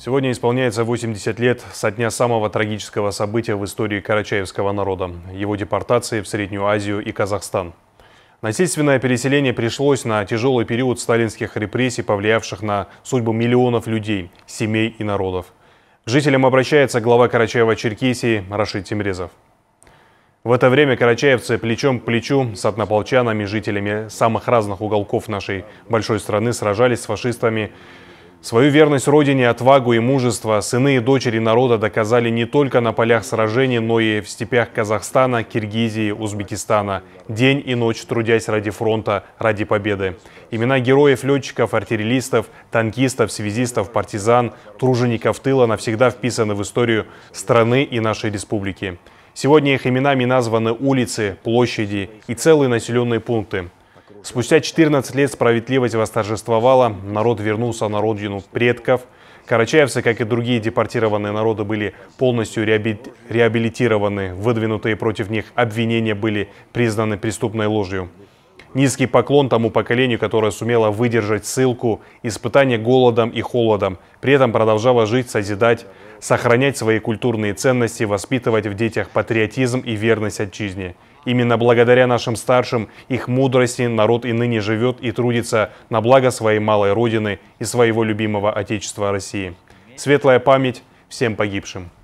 Сегодня исполняется 80 лет со дня самого трагического события в истории карачаевского народа – его депортации в Среднюю Азию и Казахстан. Насильственное переселение пришлось на тяжелый период сталинских репрессий, повлиявших на судьбу миллионов людей, семей и народов. К жителям обращается глава Карачаева-Черкесии Рашид Тимрезов. В это время карачаевцы плечом к плечу с однополчанами, жителями самых разных уголков нашей большой страны сражались с фашистами, Свою верность Родине, отвагу и мужество сыны и дочери народа доказали не только на полях сражений, но и в степях Казахстана, Киргизии, Узбекистана. День и ночь трудясь ради фронта, ради победы. Имена героев, летчиков, артиллеристов, танкистов, связистов, партизан, тружеников тыла навсегда вписаны в историю страны и нашей республики. Сегодня их именами названы улицы, площади и целые населенные пункты. Спустя 14 лет справедливость восторжествовала, народ вернулся на родину предков. Карачаевцы, как и другие депортированные народы, были полностью реабилитированы, выдвинутые против них обвинения были признаны преступной ложью. Низкий поклон тому поколению, которое сумело выдержать ссылку, испытание голодом и холодом, при этом продолжало жить, созидать, сохранять свои культурные ценности, воспитывать в детях патриотизм и верность отчизне. Именно благодаря нашим старшим, их мудрости народ и ныне живет и трудится на благо своей малой родины и своего любимого Отечества России. Светлая память всем погибшим.